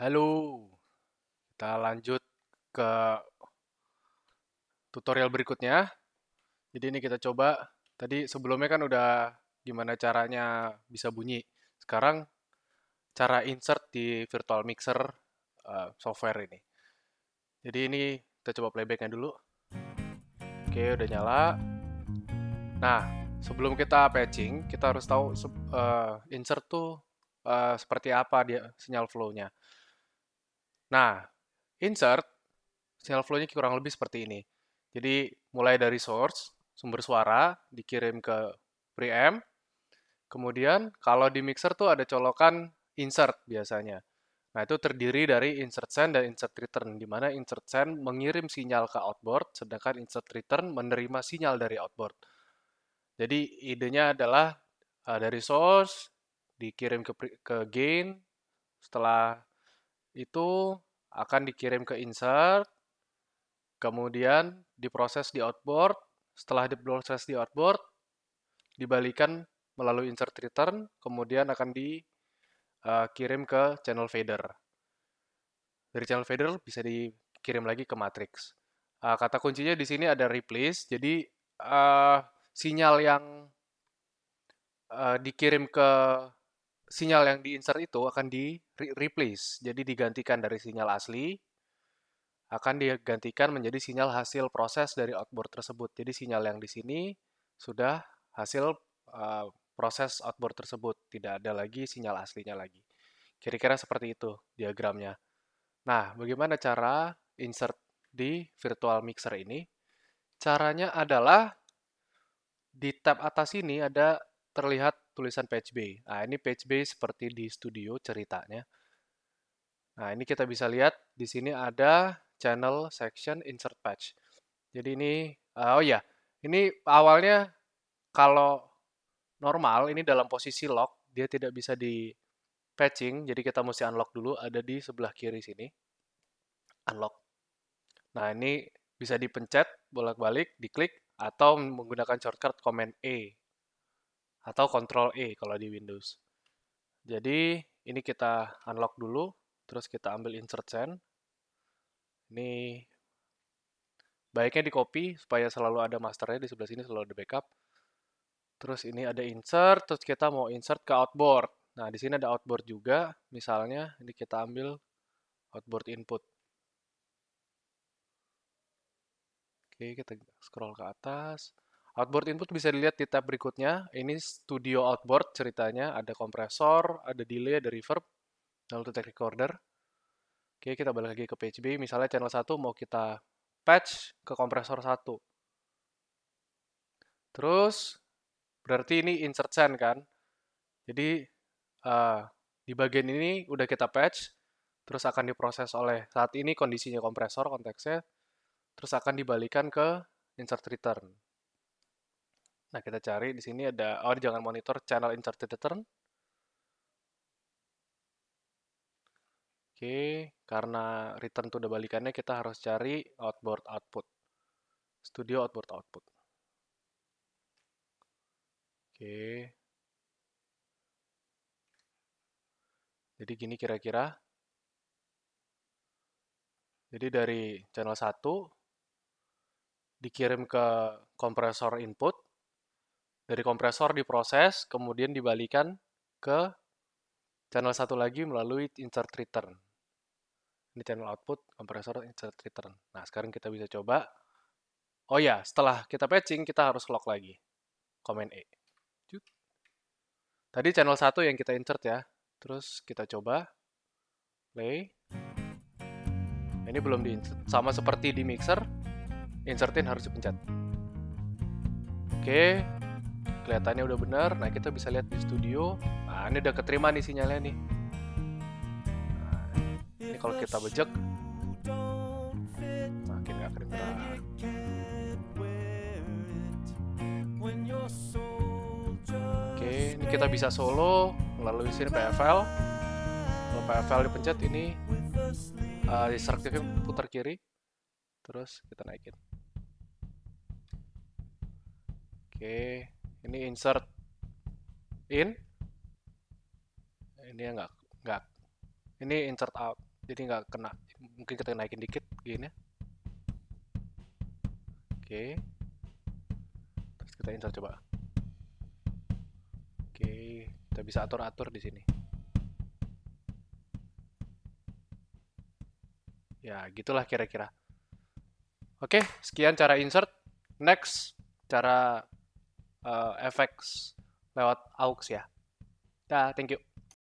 Halo, kita lanjut ke tutorial berikutnya. Jadi ini kita coba, tadi sebelumnya kan udah gimana caranya bisa bunyi. Sekarang cara insert di virtual mixer uh, software ini. Jadi ini kita coba playbacknya dulu. Oke, udah nyala. Nah, sebelum kita patching, kita harus tahu uh, insert tuh uh, seperti apa dia sinyal flow-nya. Nah, insert sinyal flow-nya kurang lebih seperti ini. Jadi mulai dari source, sumber suara, dikirim ke preamp. Kemudian kalau di mixer tuh ada colokan insert biasanya. Nah, itu terdiri dari insert send dan insert return, di mana insert send mengirim sinyal ke outboard, sedangkan insert return menerima sinyal dari outboard. Jadi, idenya adalah uh, dari source, dikirim ke, ke gain, setelah itu akan dikirim ke insert, kemudian diproses di outboard. Setelah diproses di outboard, dibalikan melalui insert return, kemudian akan dikirim eh, ke channel fader. Dari channel fader bisa dikirim lagi ke matrix. Eh, kata kuncinya di sini ada replace, jadi eh, sinyal yang dikirim ke sinyal yang diinsert itu akan di replace, jadi digantikan dari sinyal asli akan digantikan menjadi sinyal hasil proses dari outboard tersebut. Jadi sinyal yang di sini sudah hasil uh, proses outboard tersebut, tidak ada lagi sinyal aslinya lagi. Kira-kira seperti itu diagramnya. Nah, bagaimana cara insert di virtual mixer ini? Caranya adalah di tab atas ini ada terlihat tulisan page bay. Nah, ini page bay seperti di studio ceritanya. Nah, ini kita bisa lihat di sini ada channel section insert patch. Jadi ini, eh, oh ya, ini awalnya kalau normal ini dalam posisi lock, dia tidak bisa di patching, jadi kita mesti unlock dulu, ada di sebelah kiri sini. Unlock. Nah, ini bisa dipencet bolak-balik, diklik, atau menggunakan shortcut Command E atau Control E kalau di Windows. Jadi ini kita unlock dulu, terus kita ambil insert send. Ini baiknya di copy supaya selalu ada masternya di sebelah sini selalu ada backup. Terus ini ada insert, terus kita mau insert ke outboard. Nah, di sini ada outboard juga, misalnya ini kita ambil outboard input. Oke, kita scroll ke atas. Outboard input bisa dilihat di tab berikutnya. Ini studio outboard ceritanya. Ada kompresor, ada delay, ada reverb, lalu detect recorder. Oke, kita balik lagi ke page Misalnya channel 1 mau kita patch ke kompresor 1. Terus, berarti ini insert send kan? Jadi, uh, di bagian ini udah kita patch, terus akan diproses oleh saat ini kondisinya kompresor konteksnya, terus akan dibalikan ke insert return. Nah, kita cari di sini ada, oh ini jangan monitor channel inserted return. Oke, karena return to the balikannya kita harus cari outboard output. Studio outboard output. Oke. Jadi gini kira-kira. Jadi dari channel 1 dikirim ke kompresor input dari kompresor diproses, kemudian dibalikan ke channel satu lagi melalui insert return. Ini channel output, kompresor insert return. Nah, sekarang kita bisa coba. Oh ya, setelah kita patching, kita harus lock lagi. Command E. Tadi channel satu yang kita insert ya. Terus kita coba. Play. Ini belum di insert. Sama seperti di mixer, insertin harus dipencet. Oke, kelihatannya udah benar nah kita bisa lihat di studio nah ini udah keterima nih sinyalnya nih nah, ini kalau kita bejek makin gak kedengeran oke ini kita bisa solo melalui sini PFL kalau PFL dipencet ini uh, putar kiri terus kita naikin oke okay ini insert in ini nggak nggak ini insert out jadi nggak kena mungkin kita naikin dikit gini oke terus kita insert coba oke kita bisa atur atur di sini ya gitulah kira-kira oke sekian cara insert next cara uh, eh, FX lewat AUX ya. Dah, thank you.